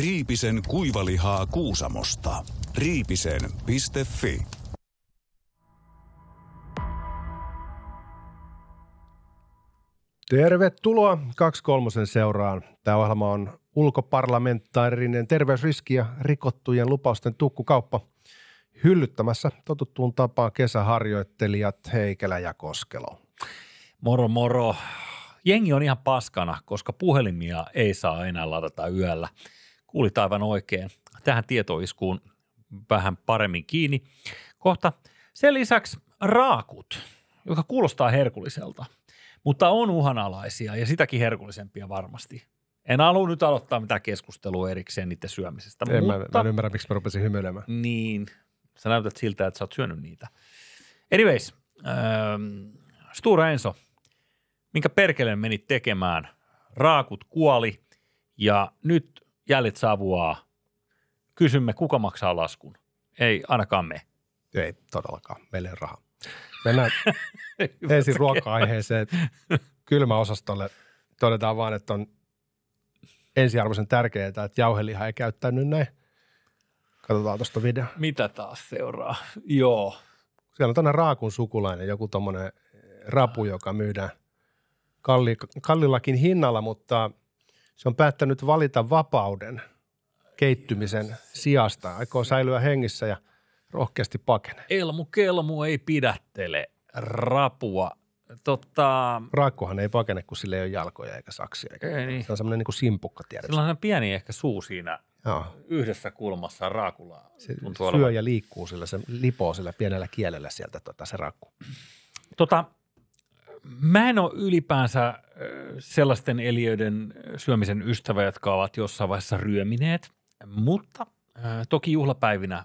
Riipisen kuivalihaa Kuusamosta. Riipisen.fi Tervetuloa 23 seuraan. Tämä ohjelma on ulkoparlamentaarinen terveysriski ja rikottujen lupausten tukkukauppa. Hyllyttämässä totuttuun tapaan kesäharjoittelijat Heikelä ja Koskelo. Moro moro. Jengi on ihan paskana, koska puhelimia ei saa enää ladata yöllä. Kuulit aivan oikein. Tähän tietoiskuun vähän paremmin kiinni. Kohta sen lisäksi raakut, joka kuulostaa herkulliselta, mutta on uhanalaisia ja sitäkin herkullisempia varmasti. En halua nyt aloittaa mitään keskustelua erikseen niiden syömisestä. En, mutta... mä, mä en ymmärrä, miksi mä rupesin hymyilemään. Niin, sä näytät siltä, että sä oot syönyt niitä. Anyways, ähm, Stura Enso, minkä perkeleen menit tekemään? Raakut kuoli ja nyt jäljet savuaa. Kysymme, kuka maksaa laskun. Ei ainakaan me. Ei todellakaan, meillä ei rahaa. Mennään ensin ruoka-aiheeseen. Kylmäosastolle todetaan vaan, että on ensiarvoisen tärkeää, että jauheliha ei käyttänyt näin. Katsotaan tuosta video. Mitä taas seuraa? Joo. Siellä on tuonne Raakun sukulainen, joku tuommoinen rapu, joka myydään kalli, kallillakin hinnalla, mutta se on päättänyt valita vapauden keittymisen sijasta. Aikoo säilyä hengissä ja rohkeasti pakene. Elmu kelmu ei pidättele rapua. Totta... Raakkohan ei pakene, kun sillä ei ole jalkoja eikä saksia. Eikä. Ei, niin. Se on semmoinen niin kuin simpukka, tiedätkö? Sillä on pieni ehkä suu siinä Joo. yhdessä kulmassa raakulaa. Se syö olevan. ja liikkuu sillä, se lipoo sillä pienellä kielellä sieltä tota, se raakku. Tota, Mä en ole ylipäänsä sellaisten eliöiden syömisen ystävä, jotka ovat jossain vaiheessa ryömineet, mutta toki juhlapäivinä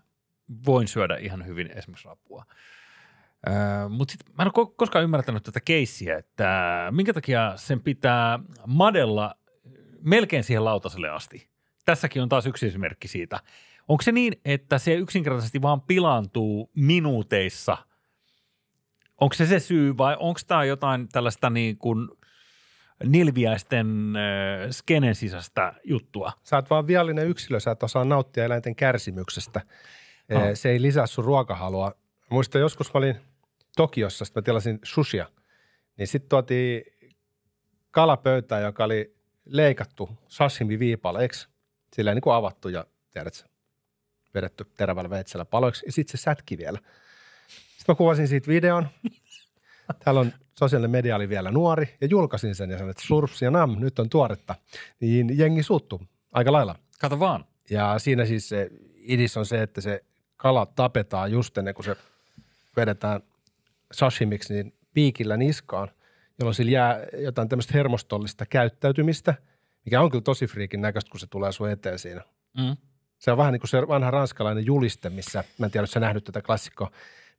voin syödä ihan hyvin esimerkiksi rapua. Mutta mä en ole koskaan ymmärtänyt tätä keissiä, että minkä takia sen pitää madella melkein siihen lautaselle asti. Tässäkin on taas yksi esimerkki siitä. Onko se niin, että se yksinkertaisesti vaan pilaantuu minuuteissa – Onko se se syy vai onko tämä jotain tällaista niin kuin nilviäisten äh, skenen sisästä juttua? Sä oot vaan viallinen yksilö, sä et osaa nauttia eläinten kärsimyksestä. Oh. Se ei lisää sun ruokahalua. Muistan joskus mä olin Tokiossa, sitten mä tilasin sushia. Niin sitten tuotiin kalapöytää, joka oli leikattu sashimi-viipaleiksi, sillä niin kuin avattu ja tiedätkö, vedetty terävällä veitsellä paloiksi. Ja sitten se sätki vielä – sitten mä kuvasin siitä videon. Täällä on sosiaalinen media oli vielä nuori ja julkaisin sen ja sanoin, että slurps ja nam, nyt on tuoretta. Niin jengi suuttu aika lailla. Kato vaan. Ja siinä siis se idis on se, että se kala tapetaan just ennen kuin se vedetään sashimiksi niin piikillä niskaan, jolloin sillä jää jotain tämmöistä hermostollista käyttäytymistä, mikä on kyllä tosi friikin näköistä, kun se tulee sun eteen siinä. Mm. Se on vähän niin kuin se vanha ranskalainen juliste, missä, mä en tiedä, jos sä nähnyt tätä klassikkoa,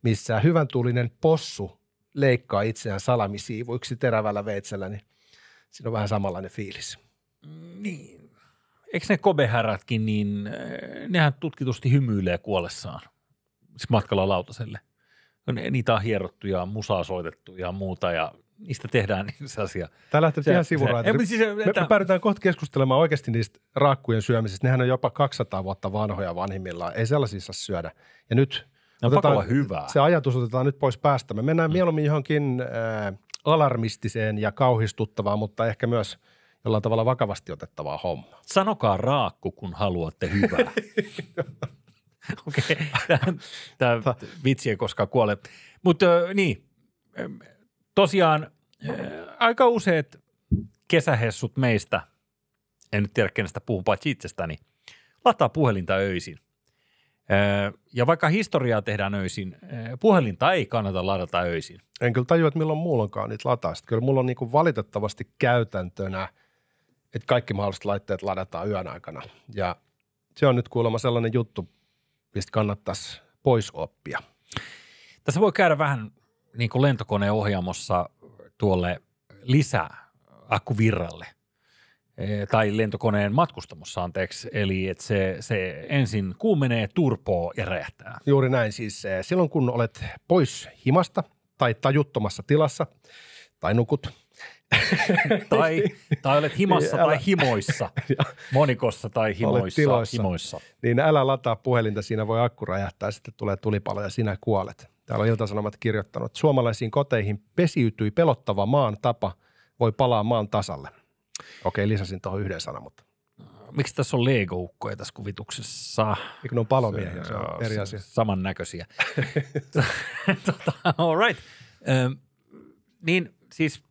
missä hyvän tuulinen possu leikkaa itseään salamisiivuiksi terävällä veitsellä, niin siinä on vähän samanlainen fiilis. Niin. Eikö ne kobehärätkin, niin eh, nehän tutkitusti hymyilee kuollessaan siis matkalla lautaselle. Niitä on hierottu ja musaa soitettu ja muuta ja niistä tehdään sellaisia. Tämä lähtee se, ihan sivuraiteille. siis, me, me päädytään kohta keskustelemaan oikeasti niistä raakkujen syömisistä. Nehän on jopa 200 vuotta vanhoja vanhimmillaan. Ei sellaisissa syödä. Ja nyt on otetaan, no, hyvää. Se ajatus otetaan nyt pois päästä. Me mennään mm. mieluummin johonkin äh, alarmistiseen ja kauhistuttavaan, mutta ehkä myös jollain tavalla vakavasti otettavaa hommaa. Sanokaa raakku, kun haluatte hyvää. Okei, tämä vitsi ei koskaan kuole. Mutta niin, tosiaan aika useat kesähessut meistä, en nyt tiedä kenestä puhun paitsi itsestäni, lataa puhelinta öisin. Ja vaikka historiaa tehdään öisin, puhelinta ei kannata ladata öisin. En kyllä tajua, että milloin muulonkaan niitä lataa. Sitten kyllä mulla on niin kuin valitettavasti käytäntönä, että kaikki mahdolliset laitteet ladataan yön aikana. Ja se on nyt kuulemma sellainen juttu, mistä kannattaisi pois oppia. Tässä voi käydä vähän niin kuin ohjaamossa tuolle lisää akkuvirralle. Eh, tai lentokoneen matkustamossa, anteeksi, eli että se, se ensin kuumenee, turpoo ja räjähtää. Juuri näin siis. Eh, silloin kun olet pois himasta tai tajuttomassa tilassa tai nukut, tai, tai olet himassa älä, tai himoissa, monikossa tai himoissa, tiloissa, himoissa. Niin älä lataa puhelinta, siinä voi akku räjähtää, sitten tulee tulipalo ja sinä kuolet. Täällä on Ilta-Sanomat kirjoittanut, että suomalaisiin koteihin pesiytyi pelottava maan tapa, voi palaa maan tasalle – Okei, lisäsin tuohon yhden sanan, mutta. Miksi tässä on Lego-ukkoja tässä kuvituksessa? Eikö ne on palomiehiä, se, se on eri asia. Samannäköisiä. tota, all right. Ö, niin siis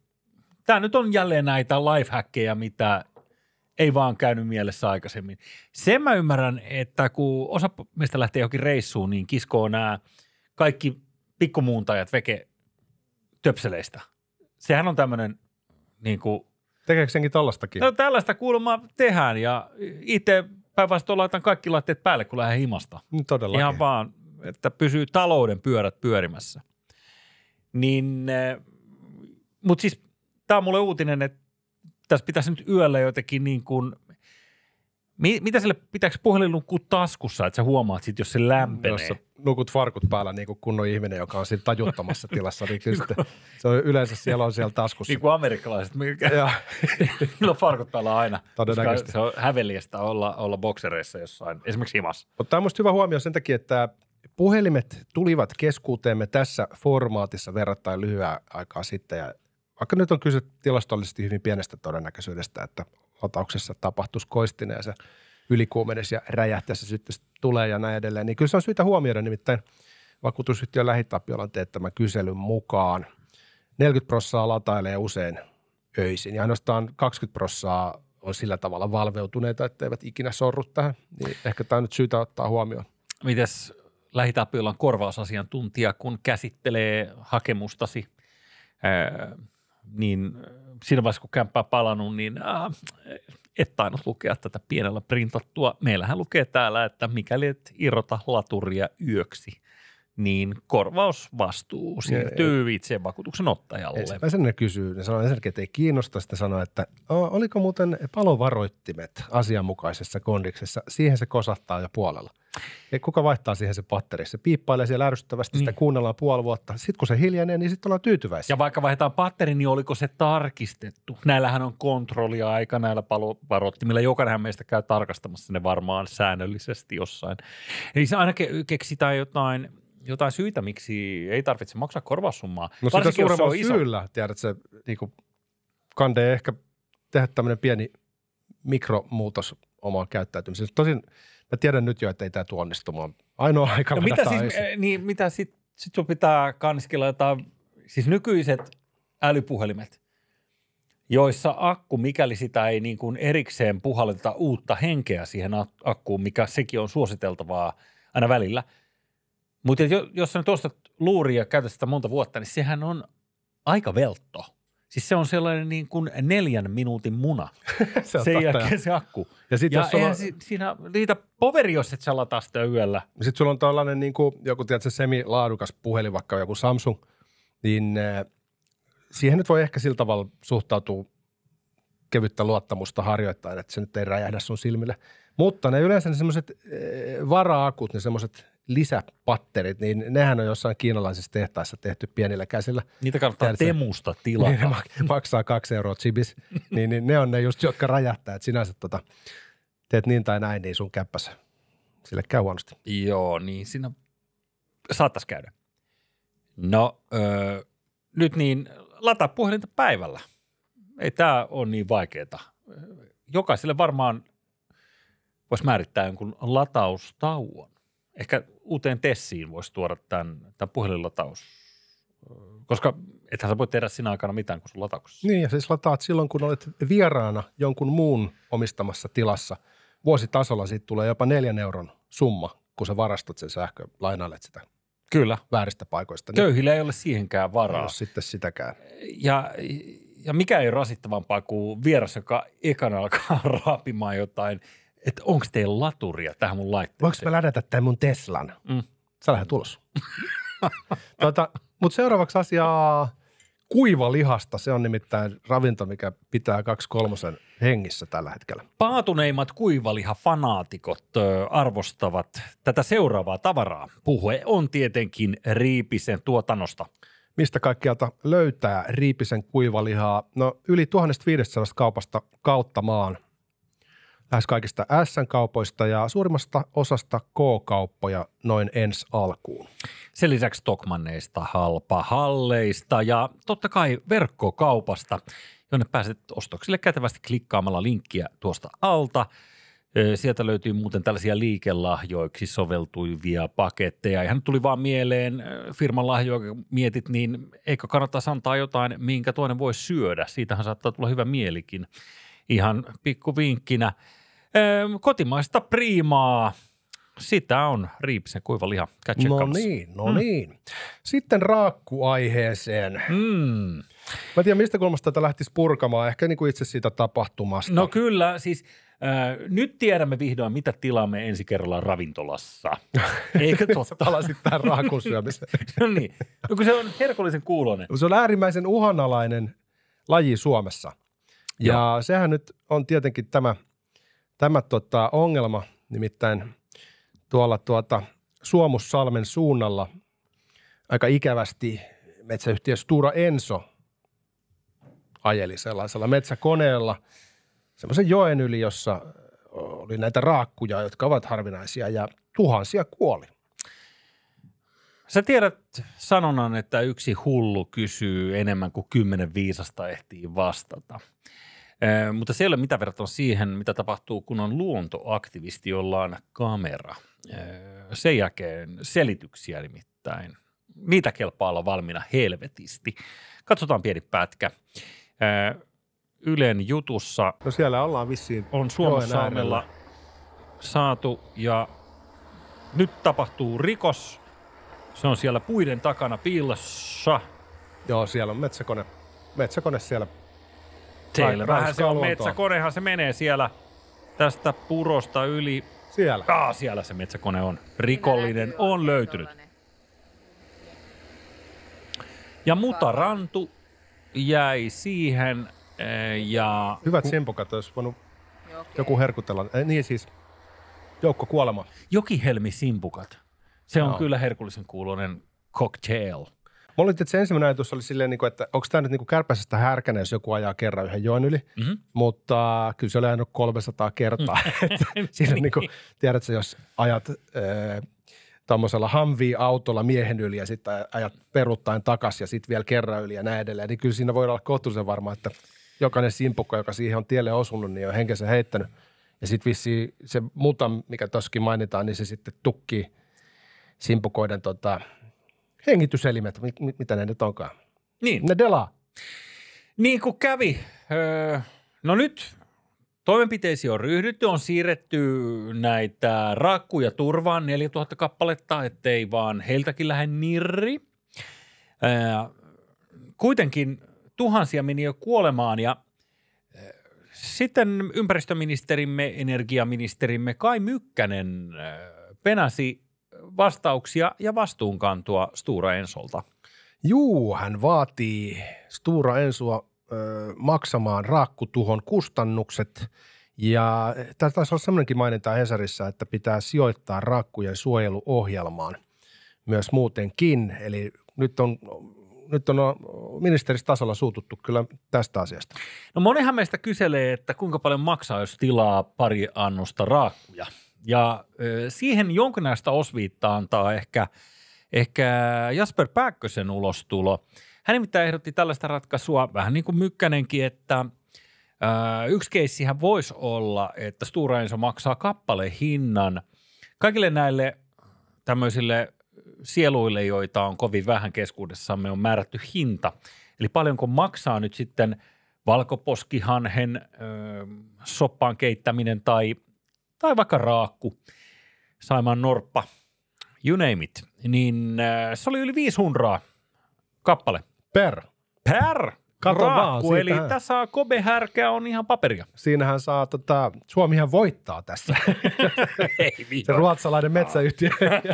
tämä nyt on jälleen näitä lifehackeja, mitä ei vaan käynyt mielessä aikaisemmin. Sen mä ymmärrän, että kun osa meistä lähtee johonkin reissuun, niin kiskoo nämä kaikki pikkumuuntajat veke töpseleistä. Sehän on tämmöinen niin kuin Tekeekö senkin tällaistakin? No tällaista kuulemma tehdään ja itse päinvastoin laitan kaikki laitteet päälle, kun lähden himasta. No, todellakin. Ihan vaan, että pysyy talouden pyörät pyörimässä. Niin, eh, mutta siis tämä on mulle uutinen, että tässä pitäisi nyt yöllä jotenkin niin kuin mitä sille pitääkö puhelin nukkua taskussa, että sä huomaat sit, jos se lämpenee? Jos sä nukut farkut päällä niin kuin kunnon ihminen, joka on siinä tajuttomassa tilassa, niin kyllä sitten, se on yleensä siellä on siellä taskussa. Niin kuin amerikkalaiset, mikä, niillä on farkut päällä aina. Todennäköisesti. Se on häveliästä olla, olla boksereissa jossain, esimerkiksi himassa. Mutta tämä on musta hyvä huomio sen takia, että puhelimet tulivat keskuuteemme tässä formaatissa verrattain lyhyen aikaa sitten ja vaikka nyt on kyse tilastollisesti hyvin pienestä todennäköisyydestä, että otauksessa tapahtuisi koistina ja se ylikuumenisi ja räjähtäisi sitten tulee ja näin edelleen. Niin kyllä se on syytä huomioida nimittäin vakuutusyhtiön lähitapiolan teettämän kyselyn mukaan 40 prosenttia latailee usein öisin ja ainoastaan 20 prosenttia on sillä tavalla valveutuneita, että eivät ikinä sorru tähän. Niin ehkä tämä on nyt syytä ottaa huomioon. Mites lähitapiolan korvausasiantuntija, kun käsittelee hakemustasi – niin äh, siinä vaiheessa, kun kämppää palannut, niin äh, et tainnut lukea tätä pienellä printattua. Meillähän lukee täällä, että mikäli et irrota laturia yöksi, niin korvausvastuu siirtyy ei, itse vakuutuksen ottajalle. Ensimmäisen ne kysyy, ne sanoo ensinnäkin, että ei kiinnosta, sitten sanoo, että oliko muuten palovaroittimet asianmukaisessa kondiksessa, siihen se kosattaa jo puolella. Ja kuka vaihtaa siihen se patteri? Se piippailee siellä ärsyttävästi, niin. sitä kuunnellaan puoli vuotta. Sitten kun se hiljenee, niin sitten ollaan tyytyväisiä. Ja vaikka vaihdetaan patteri, niin oliko se tarkistettu? Näillähän on kontrollia aika näillä palovarottimilla. Jokainen meistä käy tarkastamassa ne varmaan säännöllisesti jossain. Eli se aina keksitään jotain jotain syitä, miksi ei tarvitse maksaa korvaussummaa. No sitä suuremmalla on syyllä, tiedät, se niin kuin, ehkä tehdä tämmöinen pieni mikromuutos omaan käyttäytymiseen. Tosin Mä tiedän nyt jo, että ei tämä tuu onnistumaan. Ainoa aika, no mitä siis, äh, niin, mitä sitten sit sun pitää kanskilla jotain, siis nykyiset älypuhelimet, joissa akku, mikäli sitä ei niin kuin erikseen puhalleta uutta henkeä siihen akkuun, mikä sekin on suositeltavaa aina välillä. Mutta jos sä nyt ostat luuria ja käytät sitä monta vuotta, niin sehän on aika veltto. Siis se on sellainen niin kuin neljän minuutin muna. se on Sen totta, jälkeen jo. se akku. Ja, sit, ja jos sulla... si- siinä liitä poveri, jos et sä lataa sitä yöllä. Sitten sulla on tällainen niin kuin, joku tiedätkö, semilaadukas puhelin, vaikka joku Samsung, niin äh, siihen nyt voi ehkä sillä tavalla suhtautua kevyttä luottamusta harjoittain, että se nyt ei räjähdä sun silmille. Mutta ne yleensä ne semmoiset äh, vara-akut, ne semmoiset lisäpatterit, niin nehän on jossain kiinalaisessa tehtaissa tehty pienillä käsillä. Niitä kannattaa Tärsä. temusta tilata. Niin ne maksaa kaksi euroa chibis, niin, niin ne on ne just, jotka räjähtää, että sinänsä tota, teet niin tai näin, niin sun käppässä sille käy huonosti. Joo, niin siinä saattaisi käydä. No, öö, nyt niin lataa puhelinta päivällä. Ei tämä ole niin vaikeeta. Jokaiselle varmaan voisi määrittää jonkun lataustauon ehkä uuteen Tessiin voisi tuoda tämän, tämän puhelinlataus, koska ethän sä voi tehdä sinä aikana mitään, kun sun latauksessa. Niin, ja siis lataat silloin, kun olet vieraana jonkun muun omistamassa tilassa. Vuositasolla siitä tulee jopa neljän euron summa, kun sä varastat sen sähkö, lainailet sitä Kyllä. vääristä paikoista. Niin Köyhillä ei ole siihenkään varaa. Ei ole sitten sitäkään. Ja, ja mikä ei ole rasittavampaa kuin vieras, joka ekana alkaa raapimaan jotain – että onko teillä laturia tähän mun laitteeseen. Voinko mä ladata tämän mun Teslan? Mm. Sä lähdet ulos. tota, Mutta seuraavaksi asiaa kuivalihasta. Se on nimittäin ravinto, mikä pitää kaksi kolmosen hengissä tällä hetkellä. Paatuneimmat kuivalihafanaatikot ö, arvostavat tätä seuraavaa tavaraa. Puhe on tietenkin Riipisen tuotannosta. Mistä kaikkialta löytää Riipisen kuivalihaa? No yli 1500 kaupasta kautta maan kaikista S-kaupoista ja suurimmasta osasta K-kauppoja noin ensi alkuun. Sen lisäksi Tokmanneista, halpa halleista ja totta kai verkkokaupasta, jonne pääset ostoksille kätevästi klikkaamalla linkkiä tuosta alta. Sieltä löytyy muuten tällaisia liikelahjoiksi soveltuivia paketteja. Ihan tuli vaan mieleen firman lahjoja, kun mietit, niin eikö kannata antaa jotain, minkä toinen voi syödä. Siitähän saattaa tulla hyvä mielikin ihan pikku vinkkinä kotimaista priimaa. Sitä on riipisen kuiva liha. Catch no kanssa. niin, no mm. niin. Sitten raakkuaiheeseen. Mm. Mä en tiedä, mistä kulmasta tätä lähtisi purkamaan, ehkä niin kuin itse siitä tapahtumasta. No kyllä, siis äh, nyt tiedämme vihdoin, mitä tilaamme ensi kerralla ravintolassa. Eikö totta? palasit tähän raakun syömiseen. no niin, no kun se on herkullisen kuulonen. Se on äärimmäisen uhanalainen laji Suomessa. Ja Joo. sehän nyt on tietenkin tämä – tämä tota, ongelma, nimittäin tuolla tuota, Suomussalmen suunnalla aika ikävästi metsäyhtiö Stura Enso ajeli sellaisella metsäkoneella semmoisen joen yli, jossa oli näitä raakkuja, jotka ovat harvinaisia ja tuhansia kuoli. Sä tiedät sanonnan, että yksi hullu kysyy enemmän kuin kymmenen viisasta ehtii vastata. Äh, mutta se ei ole mitään verrattuna siihen, mitä tapahtuu, kun on luontoaktivisti, jolla on kamera. Äh, sen jälkeen selityksiä nimittäin. Niitä kelpaa olla valmiina helvetisti. Katsotaan pieni pätkä. Äh, Ylen jutussa no siellä ollaan vissiin on Suomessa saatu ja nyt tapahtuu rikos. Se on siellä puiden takana piilossa. Joo, siellä on metsäkone. Metsäkone siellä teille. Vähän se on metsäkonehan, se menee siellä tästä purosta yli. Siellä. Ah, siellä se metsäkone on. Rikollinen on löytynyt. Ja mutarantu jäi siihen eh, ja... Hyvät sempokat olisi voinut joku herkutella. Eh, niin siis joukko kuolema. Jokihelmi simpukat. Se on no. kyllä herkullisen kuulonen cocktail olin, että se ensimmäinen ajatus oli silleen, niinku, että onko tämä nyt niin härkänä, jos joku ajaa kerran yhden joen yli, mm-hmm. mutta kyllä se oli ajanut 300 kertaa. Mm. siinä niinku, niin kuin, tiedätkö, jos ajat tuommoisella Humvee-autolla miehen yli ja sitten ajat peruuttaen takaisin ja sitten vielä kerran yli ja näin edelleen, niin kyllä siinä voi olla kohtuullisen varma, että jokainen simpukka, joka siihen on tielle osunut, niin on henkensä heittänyt. Ja sitten vissi se muuta, mikä tuossakin mainitaan, niin se sitten tukki simpukoiden tota, hengityselimet, mit, mitä ne nyt onkaan. Niin. Ne delaa. Niin kuin kävi. Öö, no nyt toimenpiteisiin on ryhdytty, on siirretty näitä rakkuja turvaan 4000 kappaletta, ettei vaan heiltäkin lähde nirri. Öö, kuitenkin tuhansia meni jo kuolemaan ja öö, sitten ympäristöministerimme, energiaministerimme Kai Mykkänen öö, penäsi vastauksia ja vastuunkantoa Stura Ensolta. Juu, hän vaatii Stura Ensua ö, maksamaan raakkutuhon kustannukset ja eh, tässä taisi olla sellainenkin maininta Hesarissa, että pitää sijoittaa raakkujen suojeluohjelmaan myös muutenkin. Eli nyt on nyt on ministeristasolla suututtu kyllä tästä asiasta. No monihan meistä kyselee, että kuinka paljon maksaa, jos tilaa pari annosta raakkuja – ja siihen jonkun näistä osviittaa antaa ehkä, ehkä Jasper Pääkkösen ulostulo. Hän nimittäin ehdotti tällaista ratkaisua, vähän niin kuin Mykkänenkin, että yksi keissihän voisi olla, että Stura Enso maksaa hinnan kaikille näille tämmöisille sieluille, joita on kovin vähän keskuudessamme, on määrätty hinta. Eli paljonko maksaa nyt sitten valkoposkihanhen ö, soppaan keittäminen tai tai vaikka raakku, saimaan norppa, you name it, niin äh, se oli yli 500 kappale. Per. Per Kato raakku, vaan, eli tässä Kobe Härkä on ihan paperia. Siinähän saa, tota, Suomihan voittaa tässä. Ei, niin se ruotsalainen metsäyhtiö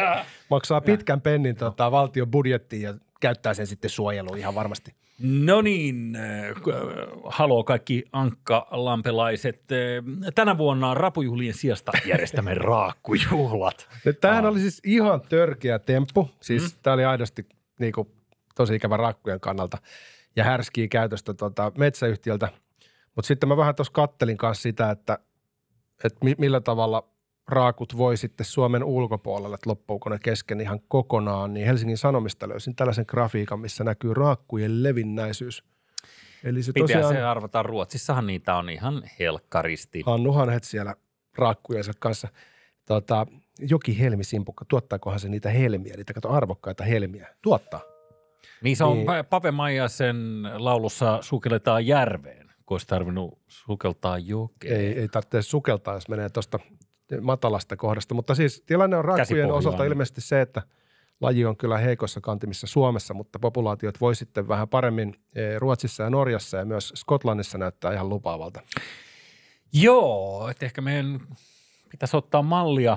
maksaa pitkän pennin tota, valtion budjettiin ja käyttää sen sitten suojeluun ihan varmasti. No niin, äh, haloo kaikki ankkalampelaiset. Äh, tänä vuonna rapujuhlien sijasta järjestämme raakkujuhlat. Tämähän ah. oli siis ihan törkeä temppu. Siis mm. tämä oli aidosti niin kuin, tosi ikävä raakkujen kannalta ja härskiä käytöstä tuota, metsäyhtiöltä. Mutta sitten mä vähän tuossa kattelin kanssa sitä, että, että millä tavalla raakut voi sitten Suomen ulkopuolelle, että loppuuko ne kesken ihan kokonaan, niin Helsingin Sanomista löysin tällaisen grafiikan, missä näkyy raakkujen levinnäisyys. Eli se Pitää tosiaan, se arvata, Ruotsissahan niitä on ihan helkkaristi. Hannu heti siellä raakkujensa kanssa. Tota, joki simpukka tuottaakohan se niitä helmiä, niitä kato arvokkaita helmiä? Tuottaa. Niin se on niin. Pape sen laulussa sukelletaan järveen, kun olisi tarvinnut sukeltaa jokeen. Ei, ei tarvitse sukeltaa, jos menee tuosta matalasta kohdasta. Mutta siis tilanne on rakkujen osalta niin. ilmeisesti se, että laji on kyllä heikossa kantimissa Suomessa, mutta populaatiot voi sitten vähän paremmin eh, Ruotsissa ja Norjassa ja myös Skotlannissa näyttää ihan lupaavalta. Joo, että ehkä meidän pitäisi ottaa mallia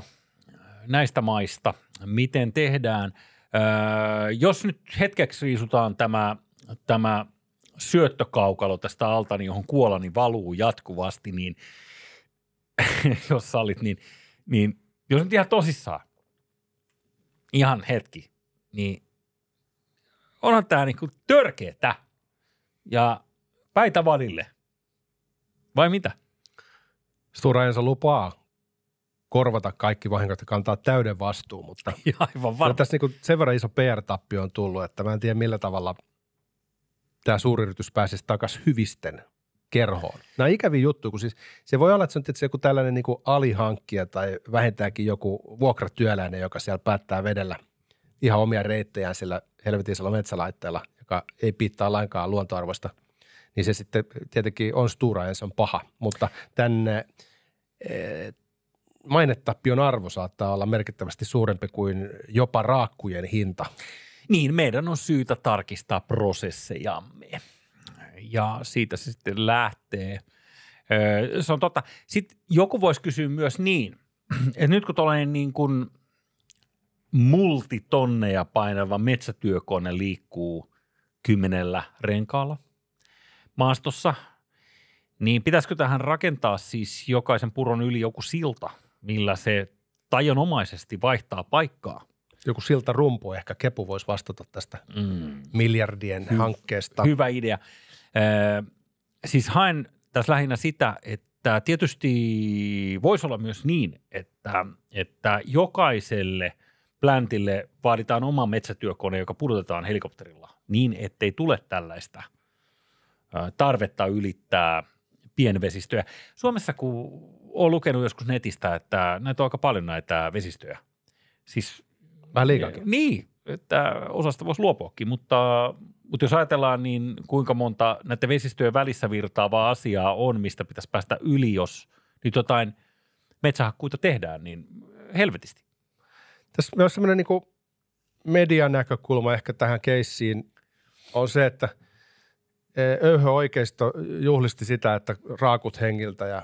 eh, näistä maista, miten tehdään. Öö, jos nyt hetkeksi riisutaan tämä, tämä syöttökaukalo tästä alta, niin johon kuolani niin valuu jatkuvasti, niin – jos sallit, niin, niin jos nyt ihan tosissaan, ihan hetki, niin onhan tämä niinku törkeetä ja päitä valille. Vai mitä? Stora Enso lupaa korvata kaikki vahingot ja kantaa täyden vastuun, mutta Aivan varma. tässä niinku sen verran iso PR-tappio on tullut, että mä en tiedä millä tavalla tämä suuryritys pääsisi takaisin hyvisten kerhoon. Nämä on ikäviä juttuja, kun siis se voi olla, että se on tietysti joku tällainen niin alihankkija tai vähintäänkin joku vuokratyöläinen, joka siellä päättää vedellä ihan omia reittejään sillä helvetisellä metsälaitteella, joka ei piittaa lainkaan luontoarvoista, niin se sitten tietenkin on stuura ja se on paha. Mutta tänne eh, mainetappion arvo saattaa olla merkittävästi suurempi kuin jopa raakkujen hinta. Niin, meidän on syytä tarkistaa prosessejamme ja siitä se sitten lähtee. se on totta. Sitten joku voisi kysyä myös niin, että nyt kun tuollainen niin kuin multitonneja painava metsätyökone liikkuu kymmenellä renkaalla maastossa, niin pitäisikö tähän rakentaa siis jokaisen puron yli joku silta, millä se tajonomaisesti vaihtaa paikkaa – joku siltarumpu ehkä, Kepu voisi vastata tästä mm. miljardien Hy- hankkeesta. Hyvä idea. Äh, siis haen tässä lähinnä sitä, että tietysti voisi olla myös niin, että, että jokaiselle plantille vaaditaan oma metsätyökone, joka pudotetaan helikopterilla niin, ettei tule tällaista äh, tarvetta ylittää pienvesistöjä. Suomessa, kun olen lukenut joskus netistä, että näitä on aika paljon näitä vesistöjä. Siis, Vähän liikaa. Niin, että osasta voisi luopuakin, mutta mutta jos ajatellaan, niin kuinka monta näiden vesistöjen välissä virtaavaa asiaa on, mistä pitäisi päästä yli, jos nyt jotain metsähakkuita tehdään, niin helvetisti. Tässä myös sellainen, niin median näkökulma ehkä tähän keissiin on se, että e, öyhö oikeisto juhlisti sitä, että raakut hengiltä ja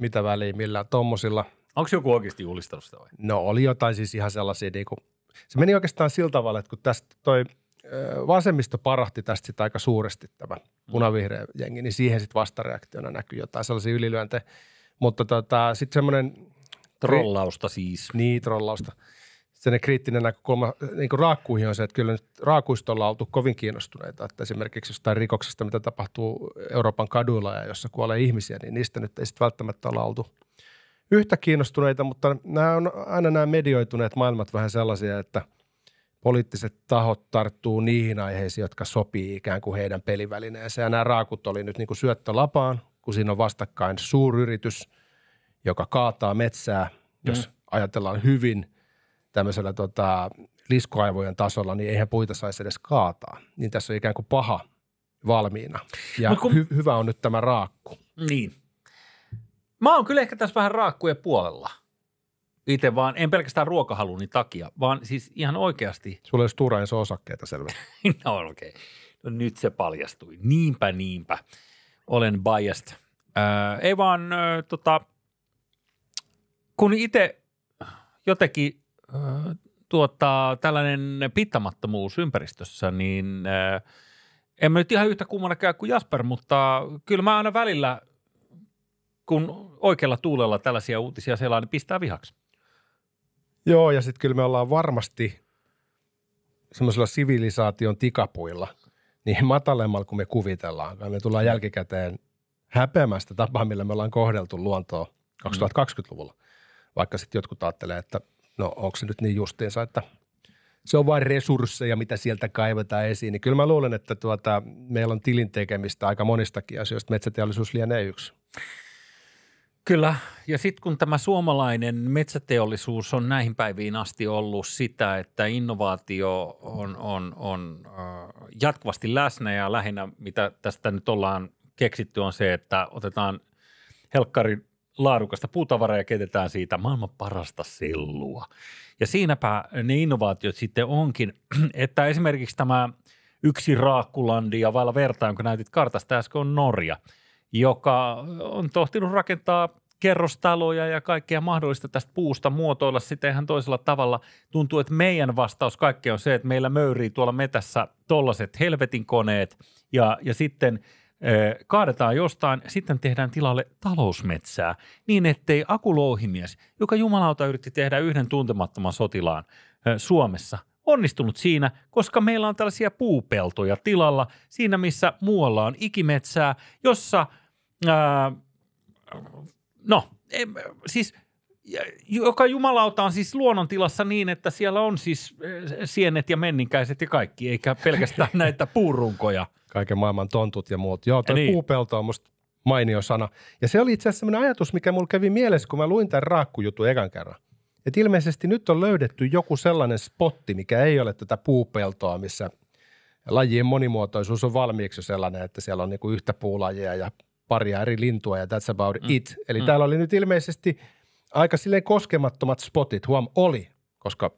mitä väliä millä tuommoisilla. Onko joku oikeasti juhlistanut sitä vai? No oli jotain siis ihan sellaisia niin kuin, se meni oikeastaan sillä tavalla, että kun tästä toi – vasemmisto parahti tästä sit aika suuresti tämä mm. punavihreä jengi, niin siihen sitten vastareaktiona näkyy jotain sellaisia ylilyöntejä. Mutta tota, sitten semmoinen... Trollausta siis. Niin, trollausta. ne kriittinen näkökulma niin kuin raakkuihin on se, että kyllä nyt raakuista ollaan oltu kovin kiinnostuneita. Että esimerkiksi jostain rikoksesta, mitä tapahtuu Euroopan kaduilla ja jossa kuolee ihmisiä, niin niistä nyt ei sitten välttämättä olla oltu yhtä kiinnostuneita, mutta nämä on aina nämä medioituneet maailmat vähän sellaisia, että – poliittiset tahot tarttuu niihin aiheisiin, jotka sopii ikään kuin heidän pelivälineensä. Ja nämä raakut oli nyt niin kuin syöttö lapaan, kun siinä on vastakkain suuryritys, joka kaataa metsää, jos mm. ajatellaan hyvin tämmöisellä tota, liskoaivojen tasolla, niin eihän puita saisi edes kaataa. Niin tässä on ikään kuin paha valmiina. Ja kun... hy- hyvä on nyt tämä raakku. Niin. Mä oon kyllä ehkä tässä vähän raakkujen puolella – itse vaan, en pelkästään ruokahaluni takia, vaan siis ihan oikeasti. Sulla olisi ja iso osakkeita selvä. no okei. Okay. No nyt se paljastui. Niinpä, niinpä. Olen biased. Öö, ei vaan, öö, tota, kun itse jotenkin öö, äh, tuottaa tällainen pitämättömyys ympäristössä, niin öö, en mä nyt ihan yhtä kummana käy kuin Jasper, mutta kyllä mä aina välillä, kun oikealla tuulella tällaisia uutisia selaan, niin pistää vihaksi. Joo, ja sitten kyllä me ollaan varmasti semmoisella sivilisaation tikapuilla niin matalemmalla kuin me kuvitellaan. Me tullaan jälkikäteen häpeämästä tapaa, millä me ollaan kohdeltu luontoa 2020-luvulla. Vaikka sitten jotkut ajattelee, että no onko se nyt niin justiinsa, että se on vain resursseja, mitä sieltä kaivetaan esiin. Niin kyllä mä luulen, että tuota, meillä on tilin tekemistä aika monistakin asioista. Metsäteollisuus lienee yksi. Kyllä, ja sitten kun tämä suomalainen metsäteollisuus on näihin päiviin asti ollut sitä, että innovaatio on, on, on jatkuvasti läsnä ja lähinnä mitä tästä nyt ollaan keksitty on se, että otetaan helkkari laadukasta puutavaraa ja ketetään siitä maailman parasta sillua. Ja siinäpä ne innovaatiot sitten onkin, että esimerkiksi tämä yksi Raakkulandi ja vailla verta, jonka näytit kartasta äsken, on Norja – joka on tohtinut rakentaa kerrostaloja ja kaikkea mahdollista tästä puusta muotoilla sitten ihan toisella tavalla. Tuntuu, että meidän vastaus kaikkeen on se, että meillä möyrii tuolla metässä tollaset helvetin koneet ja, ja sitten kaadetaan jostain, sitten tehdään tilalle talousmetsää niin, ettei akulouhimies, joka jumalauta yritti tehdä yhden tuntemattoman sotilaan Suomessa – onnistunut siinä, koska meillä on tällaisia puupeltoja tilalla, siinä missä muualla on ikimetsää, jossa, ää, no, em, siis joka jumalauta on siis luonnontilassa niin, että siellä on siis sienet ja menninkäiset ja kaikki, eikä pelkästään näitä puurunkoja. Kaiken maailman tontut ja muut. Joo, niin. puupelto on musta mainio sana. Ja se oli itse asiassa sellainen ajatus, mikä mulla kävi mielessä, kun mä luin tämän raakkujutun ekan kerran. Et ilmeisesti nyt on löydetty joku sellainen spotti, mikä ei ole tätä puupeltoa, missä lajien monimuotoisuus on valmiiksi sellainen, että siellä on niinku yhtä puulajia ja paria eri lintua ja that's about mm. it. Eli mm. täällä oli nyt ilmeisesti aika silleen koskemattomat spotit, huom oli, koska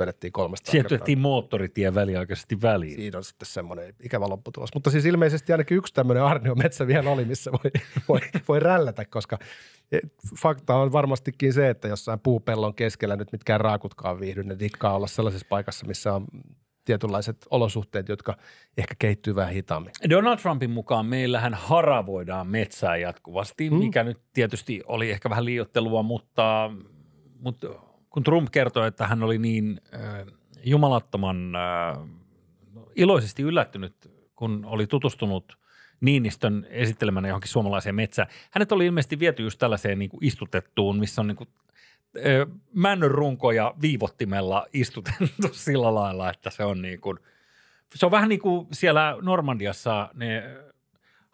vedettiin kolmesta. Siihen tehtiin moottoritie väliaikaisesti väliin. Siinä on sitten semmoinen ikävä lopputulos. Mutta siis ilmeisesti ainakin yksi tämmöinen Arnio-metsä vielä oli, missä voi, voi, voi rällätä, koska eh, fakta on varmastikin se, että jossain puupellon keskellä nyt mitkään raakutkaan viihdy, ne dikkaa olla sellaisessa paikassa, missä on tietynlaiset olosuhteet, jotka ehkä kehittyy vähän hitaammin. Donald Trumpin mukaan meillähän haravoidaan metsää jatkuvasti, hmm. mikä nyt tietysti oli ehkä vähän liiottelua, mutta, mutta kun Trump kertoi, että hän oli niin äh, jumalattoman äh, iloisesti yllättynyt, kun oli tutustunut Niinistön esittelemänä johonkin suomalaiseen metsään. Hänet oli ilmeisesti viety just tällaiseen niin kuin istutettuun, missä on niin kuin, äh, männön runkoja viivottimella istutettu sillä lailla, että se on niin kuin – se on vähän niin kuin siellä Normandiassa ne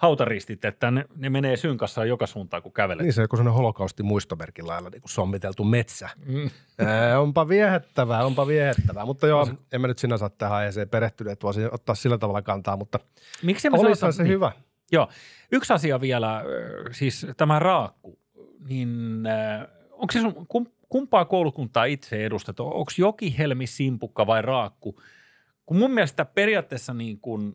hautaristit, että ne, ne menee synkassa joka suuntaan, kun kävelet. Niin se on joku sellainen holokausti muistomerkin lailla, niin kuin sommiteltu metsä. Mm. Ee, onpa viehättävää, onpa viehättävää. Mutta joo, en mä nyt sinä saa tähän aiheeseen perehtyä, että voisin ottaa sillä tavalla kantaa, mutta Miksi olisihan sanotaan, se niin, hyvä. Joo. Yksi asia vielä, äh, siis tämä raakku, niin äh, onko se sun, kumpaa koulukuntaa itse edustat? Onko joki, helmi, simpukka vai raakku? Kun mun mielestä periaatteessa niin kuin –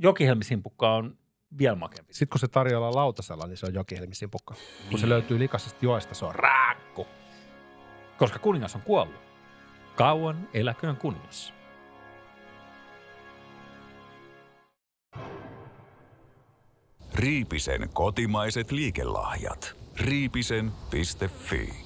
Jokihelmisimpukka on vielä makempi. Sitten kun se tarjolla lautasella, niin se on jokihelmisimpukka. Niin. Kun se niin. löytyy likaisesta joesta, se on raakku. Koska kuningas on kuollut. Kauan eläköön kuningas. Riipisen kotimaiset liikelahjat. Riipisen.fi